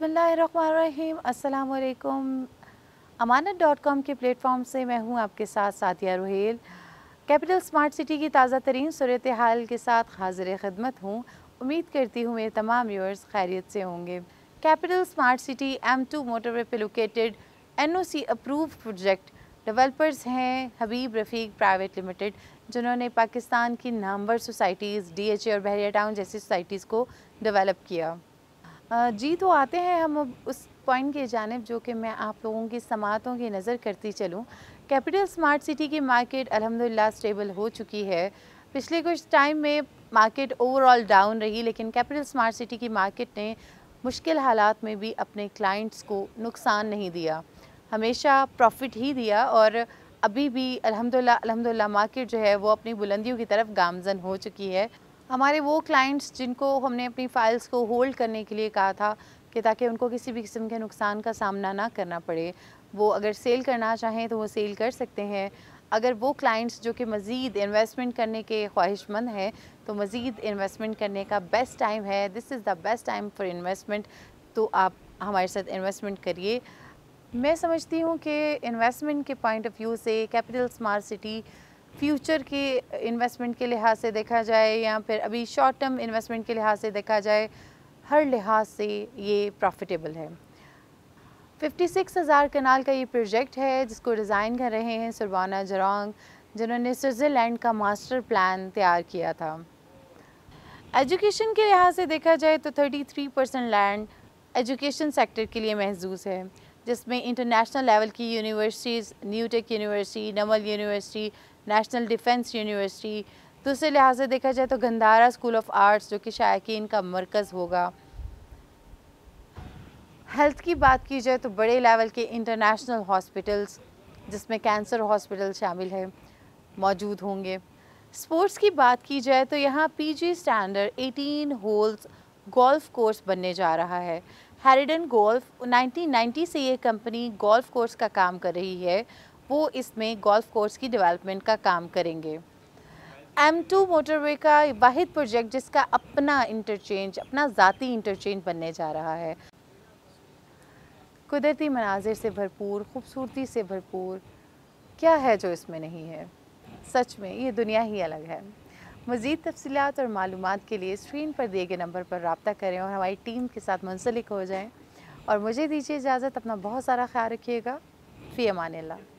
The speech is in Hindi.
बसमीम अमानत डॉट कॉम के प्लेटफॉर्म से मैं हूं आपके साथ साथिया रोहेल कैपिटल स्मार्ट सिटी की ताज़ा तरीन सूरत हाल के साथ हाजिर खदमत हूं उम्मीद करती हूं मेरे तमाम व्यूअर्स खैरियत से होंगे capital smart city M two motorway पर located N O C approve project developers हैं हबीब रफ़ीक प्राइवेट लिमिटेड जिन्होंने पाकिस्तान की नामवर सोसाइटीज़ डी एच ए और बहरिया टाउन जैसी सोसाइटीज़ को डेवलप किया जी तो आते हैं हम उस पॉइंट की जानब जो कि मैं आप लोगों की समातों की नज़र करती चलूँ कैपिटल स्मार्ट सिटी की मार्केट अल्हम्दुलिल्लाह स्टेबल हो चुकी है पिछले कुछ टाइम में मार्केट ओवरऑल डाउन रही लेकिन कैपिटल स्मार्ट सिटी की मार्केट ने मुश्किल हालात में भी अपने क्लाइंट्स को नुकसान नहीं दिया हमेशा प्रॉफिट ही दिया और अभी भी अलहमदिल्ला मार्केट जो है वो अपनी बुलंदियों की तरफ गामजन हो चुकी है हमारे वो क्लाइंट्स जिनको हमने अपनी फाइल्स को होल्ड करने के लिए कहा था कि ताकि उनको किसी भी किस्म के नुकसान का सामना ना करना पड़े वो अगर सेल करना चाहें तो वो सेल कर सकते हैं अगर वो क्लाइंट्स जो कि मज़ीद इन्वेस्टमेंट करने के ख्वाहिशमंद हैं तो मज़ीद इन्वेस्टमेंट करने का बेस्ट टाइम है this is the best time for investment तो आप हमारे साथ इन्वेस्टमेंट करिए मैं समझती हूँ कि इन्वेस्टमेंट के पॉइंट ऑफ व्यू से कैपिटल स्मार्ट सिटी फ्यूचर के इन्वेस्टमेंट के लिहाज से देखा जाए या फिर अभी शॉर्ट टर्म इन्वेस्टमेंट के लिहाज से देखा जाए हर लिहाज से ये प्रॉफिटेबल है 56,000 कनाल का ये प्रोजेक्ट है जिसको डिज़ाइन कर रहे हैं सुरबाना जरोंग जिन्होंने स्विट्ज़रलैंड का मास्टर प्लान तैयार किया था एजुकेशन के लिहाज से देखा जाए तो 33 परसेंट लैंड एजुकेशन सेक्टर के लिए महजूज है जिसमें इंटरनेशनल लेवल की universities new tech university Namal university national defence university दूसरे लिहाज से देखा जाए तो गंदारा स्कूल ऑफ आर्ट्स जो कि शायकीन का मरकज़ होगा हेल्थ की बात की जाए तो बड़े लेवल के इंटरनेशनल हॉस्पिटल्स जिसमें कैंसर हॉस्पिटल शामिल है मौजूद होंगे स्पोर्ट्स की बात की जाए तो यहाँ PG standard 18 holes golf course बनने जा रहा है हैरिडन गोल्फ 1990 से ये कंपनी गोल्फ कोर्स का काम कर रही है वो इसमें गोल्फ कोर्स की डेवलपमेंट का काम करेंगे एम टू मोटरवे का वाहिद प्रोजेक्ट जिसका अपना इंटरचेंज अपना ज़ाती इंटरचेंज बनने जा रहा है कुदरती मनाजिर से भरपूर खूबसूरती से भरपूर क्या है जो इसमें नहीं है सच में ये दुनिया ही अलग है मज़ीद तफसलत और मालूम के लिए स्क्रीन पर दिए गए नंबर पर रबता करें और हमारी टीम के साथ मुंसलिक हो जाएँ और मुझे दीजिए इजाज़त अपना बहुत सारा ख्याल रखिएगा फ़ी अमान ला